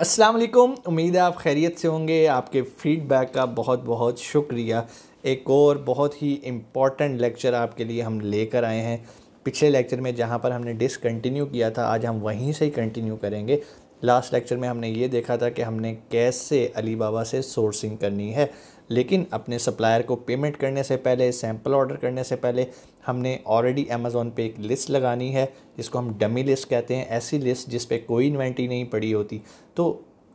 अस्सलाम वालेकुम उम्मीद है आप खैरियत से होंगे आपके फ़ीडबैक का बहुत बहुत शुक्रिया एक और बहुत ही इम्पॉर्टेंट लेक्चर आपके लिए हम लेकर आए हैं पिछले लेक्चर में जहाँ पर हमने डिसकंटिन्यू किया था आज हम वहीं से ही कंटिन्यू करेंगे लास्ट लेक्चर में हमने ये देखा था कि हमने कैसे अलीबाबा से सोर्सिंग करनी है लेकिन अपने सप्लायर को पेमेंट करने से पहले सैम्पल ऑर्डर करने से पहले हमने ऑलरेडी अमेज़ोन पे एक लिस्ट लगानी है जिसको हम डमी लिस्ट कहते हैं ऐसी लिस्ट जिस पे कोई इन्वेंट्री नहीं पड़ी होती तो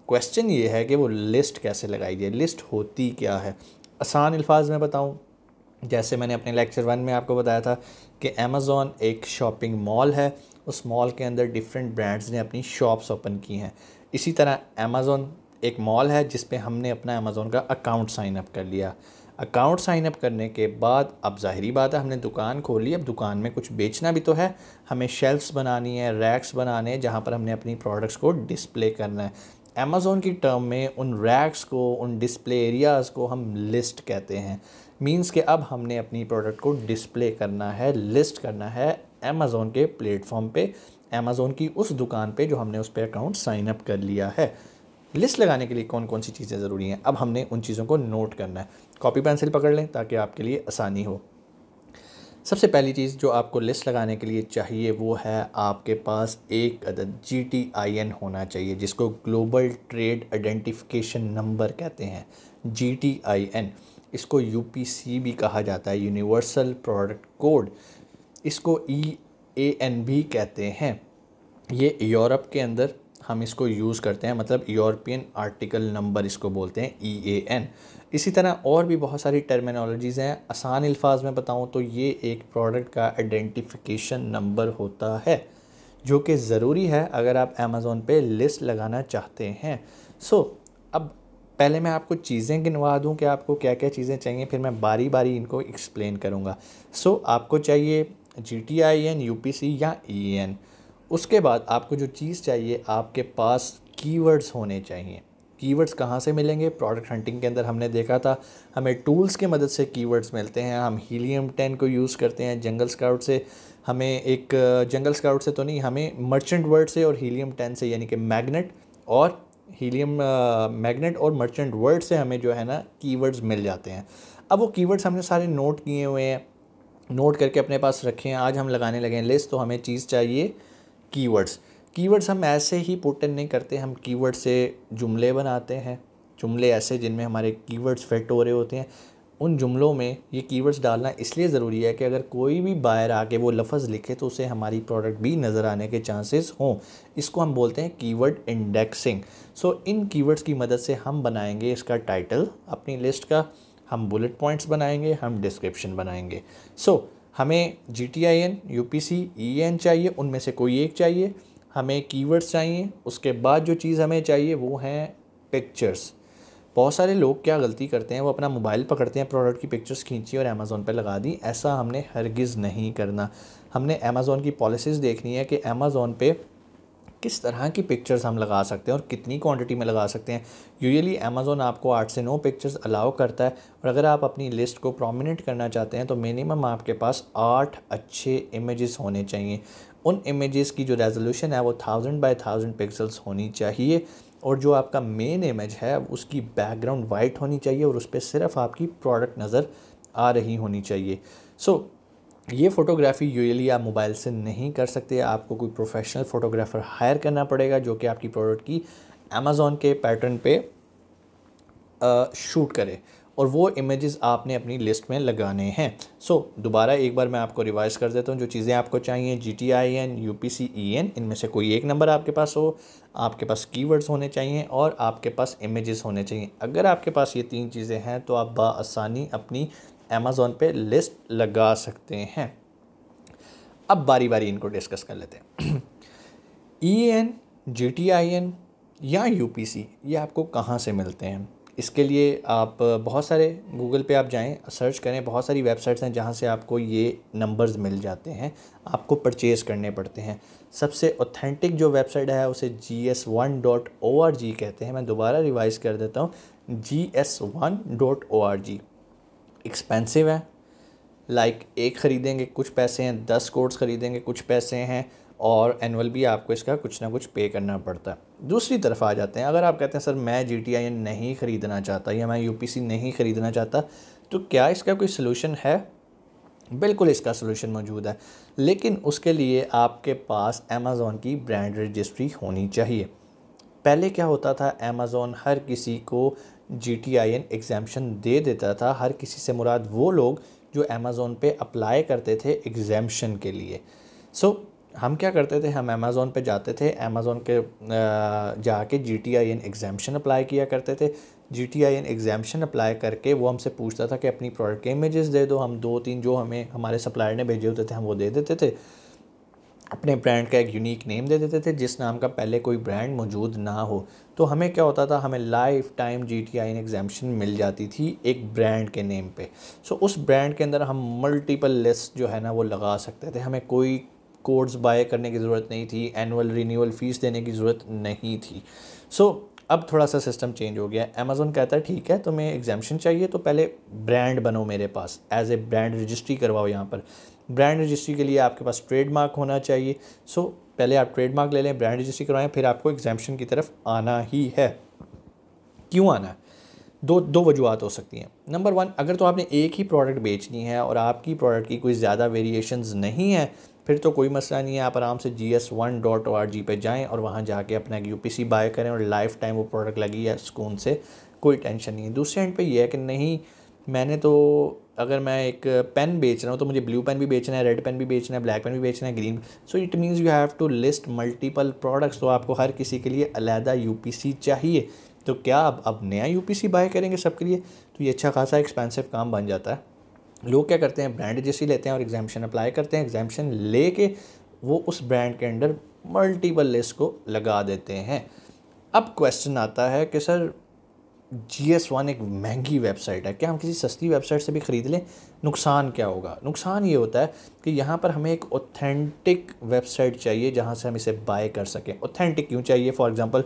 क्वेश्चन ये है कि वो लिस्ट कैसे लगाई जाए लिस्ट होती क्या है आसान अल्फाज में बताऊँ जैसे मैंने अपने लेक्चर वन में आपको बताया था कि अमेज़ोन एक शॉपिंग मॉल है उस मॉल के अंदर डिफरेंट ब्रांड्स ने अपनी शॉप्स ओपन की हैं इसी तरह अमेज़ोन एक मॉल है जिस पे हमने अपना अमेज़ोन का अकाउंट साइन अप कर लिया अकाउंट साइन अप करने के बाद अब ज़ाहरी बात है हमने दुकान खोली अब दुकान में कुछ बेचना भी तो है हमें शेल्फ्स बनानी है रैक्स बनाने हैं जहाँ पर हमने अपनी प्रोडक्ट्स को डिस्प्ले करना है अमेज़ोन की टर्म में उन रैक्स को उन डिस्प्ले एरियाज़ को हम लिस्ट कहते हैं मीन्स के अब हमने अपनी प्रोडक्ट को डिस्प्ले करना है लिस्ट करना है अमेज़ोन के प्लेटफॉर्म पे अमेज़ोन की उस दुकान पे जो हमने उस पर अकाउंट साइन अप कर लिया है लिस्ट लगाने के लिए कौन कौन सी चीज़ें ज़रूरी हैं अब हमने उन चीज़ों को नोट करना है कॉपी पेंसिल पकड़ लें ताकि आपके लिए आसानी हो सबसे पहली चीज़ जो आपको लिस्ट लगाने के लिए चाहिए वो है आपके पास एक अदद जी टी आई एन होना चाहिए जिसको ग्लोबल ट्रेड आइडेंटिफिकेशन नंबर कहते हैं जी टी आई एन इसको यू पी सी भी कहा जाता है यूनिवर्सल प्रोडक्ट कोड इसको ई ए एन भी कहते हैं ये यूरोप के अंदर हम इसको यूज़ करते हैं मतलब यूरोपियन आर्टिकल नंबर इसको बोलते हैं ई ए एन इसी तरह और भी बहुत सारी टर्मिनोलॉजीज़ हैं आसान अल्फाज में बताऊँ तो ये एक प्रोडक्ट का आइडेंटिफिकेशन नंबर होता है जो कि ज़रूरी है अगर आप अमेज़ोन पे लिस्ट लगाना चाहते हैं सो so, अब पहले मैं आपको चीज़ें गिनवा दूँ कि आपको क्या क्या चीज़ें चाहिए फिर मैं बारी बारी इनको एक्सप्लेन करूँगा सो so, आपको चाहिए G T I N U P C या ई e एन उसके बाद आपको जो चीज़ चाहिए आपके पास कीवर्ड्स होने चाहिए कीवर्ड्स कहाँ से मिलेंगे प्रोडक्ट हंटिंग के अंदर हमने देखा था हमें टूल्स की मदद से कीवर्ड्स मिलते हैं हम हीलियम टेन को यूज़ करते हैं जंगल स्काउट से हमें एक जंगल स्काउट से तो नहीं हमें मर्चेंट वर्ड से और हीलियम टेन से यानी कि मैगनेट और हीलियम मैग्नेट और मर्चेंट वर्ड से हमें जो है ना कीवर्ड्स मिल जाते हैं अब वो कीवर्ड्स हमने सारे नोट किए हुए हैं नोट करके अपने पास रखें आज हम लगाने लगे हैं लिस्ट तो हमें चीज़ चाहिए कीवर्ड्स कीवर्ड्स हम ऐसे ही पुट इन नहीं करते हम कीवर्ड से जुमले बनाते हैं जुमले ऐसे जिनमें हमारे कीवर्ड्स फिट हो रहे होते हैं उन जुमलों में ये कीवर्ड्स डालना इसलिए ज़रूरी है कि अगर कोई भी बायर आके वो लफ्ज़ लिखे तो उसे हमारी प्रोडक्ट भी नज़र आने के चांसेस हों इसको हम बोलते हैं keyword indexing so in keywords की मदद से हम बनाएंगे इसका टाइटल अपनी लिस्ट का हम बुलेट पॉइंट्स बनाएंगे हम डिस्क्रिप्शन बनाएंगे सो so, हमें G T I N U P C E N चाहिए उनमें से कोई एक चाहिए हमें कीवर्ड्स चाहिए उसके बाद जो चीज़ हमें चाहिए वो हैं पिक्चर्स बहुत सारे लोग क्या गलती करते हैं वो अपना मोबाइल पकड़ते हैं प्रोडक्ट की पिक्चर्स खींची और अमेज़ोन पे लगा दी ऐसा हमने हरगिज़ नहीं करना हमने अमेज़ोन की पॉलिसीज़ देखनी है कि अमेज़ोन पे किस तरह की पिक्चर्स हम लगा सकते हैं और कितनी क्वांटिटी में लगा सकते हैं यूजली अमेज़ोन आपको आठ से नौ पिक्चर्स अलाउ करता है और अगर आप अपनी लिस्ट को प्रोमिनेंट करना चाहते हैं तो मिनिमम आपके पास आठ अच्छे इमेजेस होने चाहिए उन इमेजेस की जो रेजोल्यूशन है वो थाउजेंड बाई थाउजेंड पिक्सल्स होनी चाहिए और जो आपका मेन इमेज है उसकी बैकग्राउंड वाइट होनी चाहिए और उस पर सिर्फ आपकी प्रोडक्ट नज़र आ रही होनी चाहिए सो so, ये फ़ोटोग्राफ़ी यूजली आप मोबाइल से नहीं कर सकते आपको कोई प्रोफेशनल फ़ोटोग्राफ़र हायर करना पड़ेगा जो कि आपकी प्रोडक्ट की अमेज़ोन के पैटर्न पे आ, शूट करे और वो इमेजेस आपने अपनी लिस्ट में लगाने हैं सो so, दोबारा एक बार मैं आपको रिवाइज़ कर देता हूँ जो चीज़ें आपको चाहिए G T I N U P C E N इनमें से कोई एक नंबर आपके पास हो आपके पास कीवर्ड्स होने चाहिए और आपके पास इमेजेस होने चाहिए अगर आपके पास ये तीन चीज़ें हैं तो आप बसानी अपनी अमेज़ोन पे लिस्ट लगा सकते हैं अब बारी बारी इनको डिस्कस कर लेते हैं E N G T I N या यू पी सी ये आपको कहाँ से मिलते हैं इसके लिए आप बहुत सारे गूगल पे आप जाएं सर्च करें बहुत सारी वेबसाइट्स हैं जहाँ से आपको ये नंबर्स मिल जाते हैं आपको परचेज़ करने पड़ते हैं सबसे ऑथेंटिक जो वेबसाइट है उसे G S one dot O R G कहते हैं मैं दोबारा रिवाइज़ कर देता हूँ G S one dot O R G expensive हैं लाइक like एक ख़रीदेंगे कुछ पैसे हैं दस कोर्स ख़रीदेंगे कुछ पैसे हैं और एनअल भी आपको इसका कुछ ना कुछ पे करना पड़ता है दूसरी तरफ आ जाते हैं अगर आप कहते हैं सर मैं जी टी आई नहीं ख़रीदना चाहता या मैं यू पी सी नहीं ख़रीदना चाहता तो क्या इसका कोई सलूशन है बिल्कुल इसका सलूशन मौजूद है लेकिन उसके लिए आपके पास अमेज़ोन की ब्रांड रजिस्ट्री होनी चाहिए पहले क्या होता था अमेज़ोन हर किसी को जी टी आई एन एग्जामेशन दे देता था हर किसी से मुराद वो लोग जो अमेज़ोन पे अप्लाई करते थे एग्जामेशन के लिए सो so, हम क्या करते थे हम अमेज़ोन पे जाते थे अमेज़ोन के जाके G T I N exemption apply किया करते थे G T I N exemption apply करके वो हमसे पूछता था कि अपनी प्रोडक्ट के इमेजेस दे दो हम दो तीन जो हमें हमारे सप्लायर ने भेजे होते थे हम वो दे देते थे अपने ब्रांड का एक यूनिक नेम दे देते थे जिस नाम का पहले कोई ब्रांड मौजूद ना हो तो हमें क्या होता था हमें life time G T I N exemption मिल जाती थी एक ब्रांड के नेम पे सो उस ब्रांड के अंदर हम मल्टीपल लिस्ट जो है ना वो लगा सकते थे हमें कोई कोर्स बाय करने की ज़रूरत नहीं थी एनुअल रीनीवल फ़ीस देने की ज़रूरत नहीं थी सो अब थोड़ा सा सिस्टम चेंज हो गया अमेजोन कहता है ठीक है तुम्हें एग्जामेशन चाहिए तो पहले ब्रांड बनो मेरे पास एज ए ब्रांड रजिस्ट्री करवाओ यहाँ पर ब्रांड रजिस्ट्री के लिए आपके पास ट्रेडमार्क होना चाहिए सो पहले आप ट्रेडमार्क ले लें ब्रांड रजिस्ट्री करवाएं फिर आपको एग्जामेशन की तरफ आना ही है क्यों आना दो दो वजूहत हो सकती हैं नंबर वन अगर तो आपने एक ही प्रोडक्ट बेचनी है और आपकी प्रोडक्ट की कोई ज़्यादा वेरिएशन नहीं है फिर तो कोई मसला नहीं है आप आराम से G S one dot O R G पर जाएँ और वहाँ जाके अपना यू पी सी बाय करें और लाइफ टाइम वो प्रोडक्ट लगी है सुकून से कोई टेंशन नहीं है दूसरे एंड पे ये है कि नहीं मैंने तो अगर मैं एक पेन बेच रहा हूँ तो मुझे ब्लू पेन भी बेचना है रेड पेन भी बेचना है ब्लैक पेन भी बेचना है green so it means you have to list multiple products तो आपको हर किसी के लिए अलहदा यू चाहिए तो क्या आप अब नया यू बाय करेंगे सबके लिए तो ये अच्छा खासा एक्सपेंसिव काम बन जाता है लोग क्या करते हैं ब्रांड जैसे लेते हैं और एग्जामेशन अप्लाई करते हैं एग्जामेशन ले के वो उस ब्रांड के अंडर मल्टीपल लिस्ट को लगा देते हैं अब क्वेश्चन आता है कि सर जी एस वन एक महंगी वेबसाइट है क्या हम किसी सस्ती वेबसाइट से भी ख़रीद लें नुकसान क्या होगा नुकसान ये होता है कि यहाँ पर हमें एक ऑथेंटिक वेबसाइट चाहिए जहाँ से हम इसे बाय कर सकें ऑथेंटिक क्यों चाहिए फॉर एग्ज़ाम्पल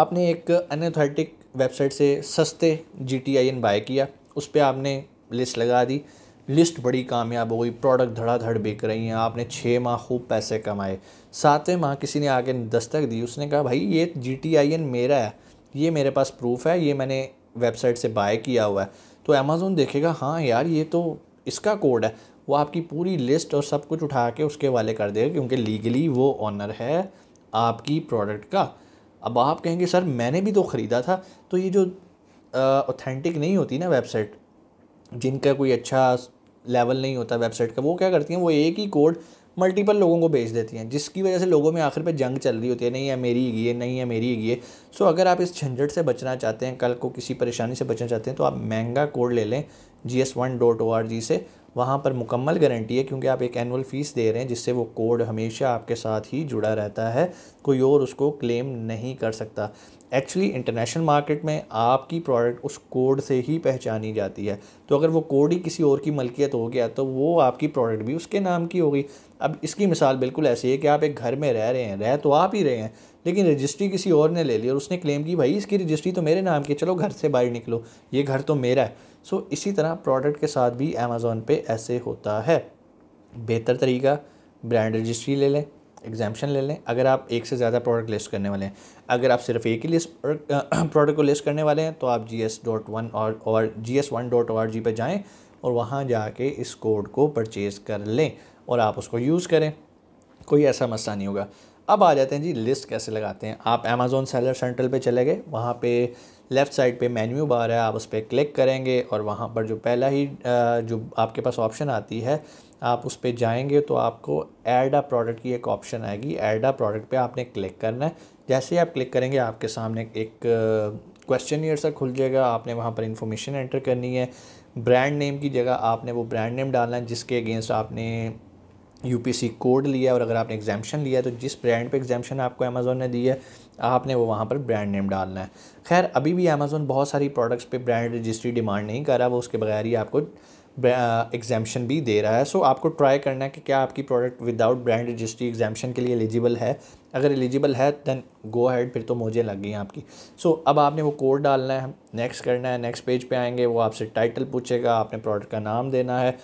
आपने एक अनऑथेंटिक वेबसाइट से सस्ते G T I N buy किया उस पर आपने लिस्ट लगा दी लिस्ट बड़ी कामयाब हो गई प्रोडक्ट धड़ाधड़ बिक रही हैं आपने छः माह खूब पैसे कमाए सातवें माह किसी ने आके दस्तक दी उसने कहा भाई ये जी टी आई एन मेरा है ये मेरे पास प्रूफ है ये मैंने वेबसाइट से बाय किया हुआ है तो अमेज़ोन देखेगा हाँ यार ये तो इसका कोड है वो आपकी पूरी लिस्ट और सब कुछ उठा के उसके वाले कर देगा क्योंकि लीगली वो ऑनर है आपकी प्रोडक्ट का अब आप कहेंगे सर मैंने भी तो ख़रीदा था तो ये जो ऑथेंटिक नहीं होती ना वेबसाइट जिनका कोई अच्छा लेवल नहीं होता वेबसाइट का वो क्या करती हैं वो एक ही कोड मल्टीपल लोगों को बेच देती हैं जिसकी वजह से लोगों में आखिर पे जंग चल रही होती है नहीं है मेरी ही है नहीं है मेरी ही है सो अगर आप इस झंझट से बचना चाहते हैं कल को किसी परेशानी से बचना चाहते हैं तो आप महंगा कोड ले लें G S one dot O R G से वहाँ पर मुकम्मल गारंटी है क्योंकि आप एक एनुअल फ़ीस दे रहे हैं जिससे वो कोड हमेशा आपके साथ ही जुड़ा रहता है कोई और उसको क्लेम नहीं कर सकता एक्चुअली इंटरनेशनल मार्केट में आपकी प्रोडक्ट उस कोड से ही पहचानी जाती है तो अगर वो कोड ही किसी और की मलकियत हो गया तो वो आपकी प्रोडक्ट भी उसके नाम की होगी अब इसकी मिसाल बिल्कुल ऐसी है कि आप एक घर में रह रहे हैं रह तो आप ही रहे हैं लेकिन रजिस्ट्री किसी और ने ले ली और उसने क्लेम की भाई इसकी रजिस्ट्री तो मेरे नाम की चलो घर से बाहर निकलो ये घर तो मेरा है सो इसी तरह प्रोडक्ट के साथ भी अमेज़ोन पे ऐसे होता है बेहतर तरीका ब्रांड रजिस्ट्री ले लें एग्जामेशन ले लें अगर आप एक से ज़्यादा प्रोडक्ट लिस्ट करने वाले हैं अगर आप सिर्फ एक ही लिस्ट प्रोडक्ट को लिस्ट करने वाले हैं तो आप जी एस डॉट वन और और G S one dot O R G पर जाएँ और वहाँ जाके इस कोड को परचेज़ कर लें और आप उसको यूज़ करें कोई ऐसा मसला नहीं होगा अब आ जाते हैं जी लिस्ट कैसे लगाते हैं आप अमेज़ोन सेलर सेंट्रल पे चले गए वहाँ पे लेफ़्ट साइड पे मेन्यू बार है आप उस पर क्लिक करेंगे और वहाँ पर जो पहला ही जो आपके पास ऑप्शन आती है आप उस पर जाएंगे तो आपको एड अ प्रोडक्ट की एक ऑप्शन आएगी एड अ प्रोडक्ट पे आपने क्लिक करना है जैसे ही आप क्लिक करेंगे आपके सामने एक क्वेश्चन ईयर सा खुल जाएगा आपने वहाँ पर इंफॉर्मेशन एंटर करनी है ब्रांड नेम की जगह आपने वो ब्रांड नेम डालना है जिसके अगेंस्ट आपने यू कोड लिया और अगर आपने एग्जामेशन लिया तो जिस ब्रांड पर एग्जामेशन आपको अमेज़ोन ने दी है आपने वो वहाँ पर ब्रांड नेम डालना है खैर अभी भी अमेज़ोन बहुत सारी प्रोडक्ट्स पे ब्रांड रजिस्ट्री डिमांड नहीं कर रहा वो उसके बगैर ही आपको एग्जामेशन भी दे रहा है सो आपको ट्राई करना है कि क्या आपकी product without brand registry exemption के लिए एलिजिबल है अगर एलिजिबल है दैन गो हैड फिर तो मुझे लग गई आपकी सो so, अब आपने वो कोड डालना है नेक्स्ट करना है नेक्स्ट पेज पर आएंगे वो आपसे टाइटल पूछेगा आपने प्रोडक्ट का नाम देना है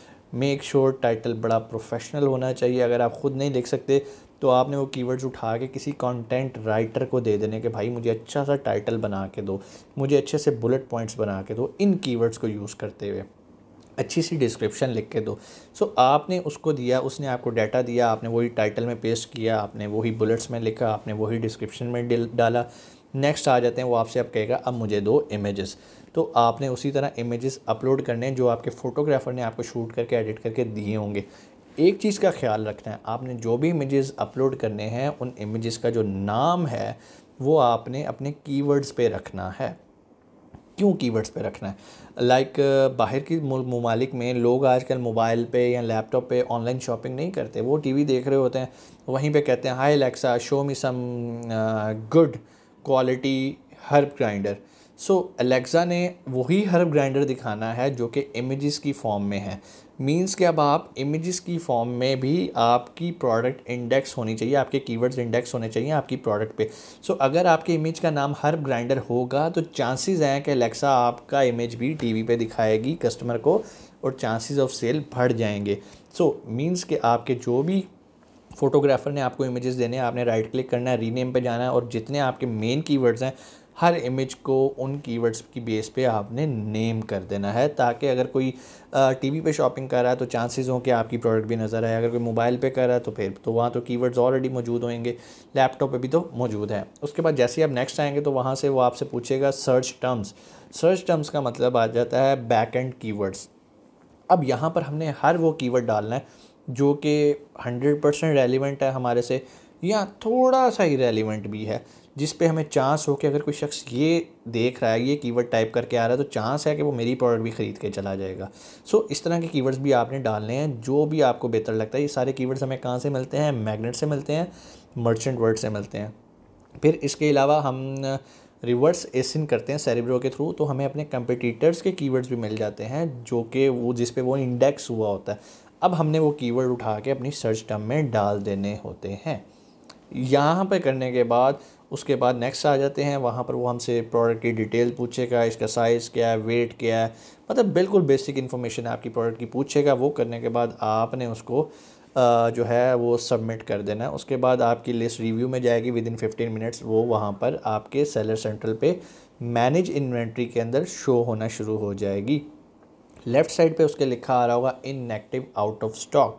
मेक श्योर टाइटल बड़ा प्रोफेशनल होना चाहिए अगर आप ख़ुद नहीं लिख सकते तो आपने वो कीवर्ड्स उठा के किसी कंटेंट राइटर को दे देने के भाई मुझे अच्छा सा टाइटल बना के दो मुझे अच्छे से बुलेट पॉइंट्स बना के दो इन कीवर्ड्स को यूज़ करते हुए अच्छी सी डिस्क्रिप्शन लिख के दो सो so, आपने उसको दिया उसने आपको डाटा दिया आपने वही टाइटल में पेस्ट किया आपने वही बुलेट्स में लिखा आपने वही डिस्क्रिप्शन में डाला नेक्स्ट आ जाते हैं वो आपसे अब कहेगा अब मुझे दो इमेजेस तो आपने उसी तरह इमेजेस अपलोड करने हैं जो आपके फ़ोटोग्राफ़र ने आपको शूट करके एडिट करके दिए होंगे एक चीज़ का ख्याल रखना है आपने जो भी इमेजेस अपलोड करने हैं उन इमेजेस का जो नाम है वो आपने अपने कीवर्ड्स पे रखना है क्यों कीवर्ड्स पे रखना है लाइक like, बाहर की ममालिक में लोग आजकल मोबाइल पे या लैपटॉप पे ऑनलाइन शॉपिंग नहीं करते वो टीवी देख रहे होते हैं वहीं पे कहते हैं hi Alexa show me some good quality herb grinder so so, Alexa ने वही हर्ब ग्राइंडर दिखाना है जो कि इमेजेस की फॉर्म में है मींस कि अब आप इमेजेस की फॉर्म में भी आपकी प्रोडक्ट इंडेक्स होनी चाहिए आपके कीवर्ड्स इंडेक्स होने चाहिए आपकी प्रोडक्ट पे सो so, अगर आपके इमेज का नाम हर्ब ग्राइंडर होगा तो चांसेस हैं कि अलेक्सा आपका इमेज भी टीवी पे दिखाएगी कस्टमर को और चांसेस ऑफ सेल बढ़ जाएंगे सो so, मींस कि आपके जो भी फोटोग्राफर ने आपको इमेजेस देने हैं आपने राइट क्लिक करना है रीनेम पे जाना है और जितने आपके मेन कीवर्ड्स हैं हर इमेज को उन कीवर्ड्स की बेस पे आपने नेम कर देना है ताकि अगर कोई टीवी पे शॉपिंग कर रहा है तो चांसेस हो कि आपकी प्रोडक्ट भी नज़र आए अगर कोई मोबाइल पे कर रहा है तो फिर तो वहाँ तो कीवर्ड्स ऑलरेडी मौजूद होंगे लैपटॉप पे भी तो मौजूद है उसके बाद जैसे ही आप नेक्स्ट आएंगे तो वहाँ से वो आपसे पूछेगा सर्च टर्म्स सर्च टर्म्स का मतलब आ जाता है बैक एंड कीवर्ड्स अब यहाँ पर हमने हर वो कीवर्ड डालना है जो कि हंड्रेड परसेंट रेलिवेंट है हमारे से या थोड़ा सा ही रेलिवेंट भी है जिस पे हमें चांस हो कि अगर कोई शख्स ये देख रहा है ये कीवर्ड टाइप करके आ रहा है तो चांस है कि वो मेरी प्रोडक्ट भी ख़रीद के चला जाएगा सो so, इस तरह के कीवर्ड्स भी आपने डालने हैं जो भी आपको बेहतर लगता है ये सारे कीवर्ड्स हमें कहाँ से मिलते हैं मैगनेट से मिलते हैं मर्चेंट वर्ड से मिलते हैं फिर इसके अलावा हम रिवर्स एसिन करते हैं सेरेब्रो के थ्रू तो हमें अपने कंपटीटर्स के कीवर्ड्स भी मिल जाते हैं जो कि वो जिस पे वो इंडेक्स हुआ होता है अब हमने वो कीवर्ड उठा के अपनी सर्च टर्म में डाल देने होते हैं यहाँ पे करने के बाद उसके बाद नेक्स्ट आ जाते हैं वहाँ पर वो हमसे प्रोडक्ट की डिटेल पूछेगा इसका साइज़ क्या है वेट क्या है मतलब बिल्कुल बेसिक इन्फॉर्मेशन आपकी प्रोडक्ट की पूछेगा वो करने के बाद आपने उसको जो है वो सबमिट कर देना है उसके बाद आपकी लिस्ट रिव्यू में जाएगी विद इन फिफ्टीन मिनट्स वो वहाँ पर आपके सेलर सेंट्रल पे मैनेज इन्वेंट्री के अंदर शो होना शुरू हो जाएगी लेफ़्ट साइड पे उसके लिखा आ रहा होगा inactive out of stock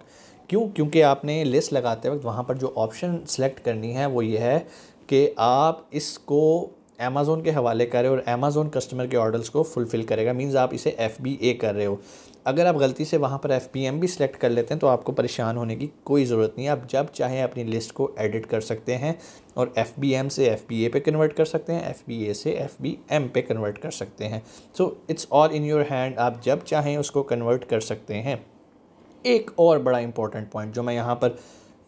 क्यों क्योंकि आपने लिस्ट लगाते वक्त वहाँ पर जो ऑप्शन सेलेक्ट करनी है वो ये है कि आप इसको अमेज़ोन के हवाले करें और अमेज़ोन कस्टमर के ऑर्डर्स को फुलफ़िल करेगा मीन्स आप इसे एफ़ बी ए कर रहे हो अगर आप गलती से वहाँ पर एफ़ पी एम भी सिलेक्ट कर लेते हैं तो आपको परेशान होने की कोई ज़रूरत नहीं है आप जब चाहें अपनी लिस्ट को एडिट कर सकते हैं और एफ़ बी एम से एफ़ बी ए पे कन्वर्ट कर सकते हैं एफ़ बी ए से एफ़ बी एम पे कन्वर्ट कर सकते हैं so it's all in your hand आप जब चाहें उसको कन्वर्ट कर सकते हैं एक और बड़ा इंपॉर्टेंट पॉइंट जो मैं यहाँ पर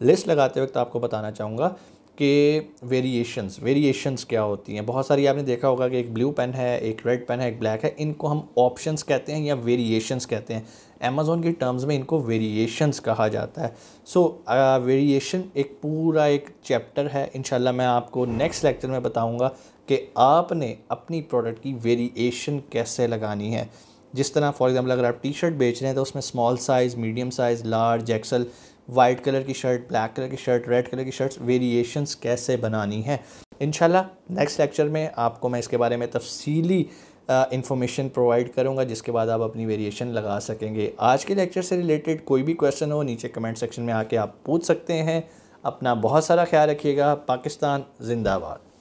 लिस्ट लगाते वक्त आपको बताना चाहूँगा के वेरिएशंस वेरिएशंस क्या होती हैं बहुत सारी आपने देखा होगा कि एक ब्लू पेन है एक रेड पेन है एक ब्लैक है इनको हम ऑप्शंस कहते हैं या वेरिएशंस कहते हैं अमेज़ोन के टर्म्स में इनको वेरिएशंस कहा जाता है सो so, वेरिएशन uh, एक पूरा एक चैप्टर है इन मैं आपको नेक्स्ट लेक्चर में बताऊँगा कि आपने अपनी प्रोडक्ट की वेरिएशन कैसे लगानी है जिस तरह फॉर एग्ज़ाम्पल अगर आप टी शर्ट बेच रहे हैं तो उसमें small size medium size large XL white colour की शर्ट ब्लैक कलर की शर्ट रेड कलर की शर्ट्स वेरिएशंस कैसे बनानी है इन नेक्स्ट लेक्चर में आपको मैं इसके बारे में तफसीली इन्फॉर्मेशन प्रोवाइड करूँगा जिसके बाद आप अपनी वेरिएशन लगा सकेंगे आज के लेक्चर से रिलेटेड कोई भी क्वेश्चन हो नीचे कमेंट सेक्शन में आके आप पूछ सकते हैं अपना बहुत सारा ख्याल रखिएगा पाकिस्तान जिंदाबाद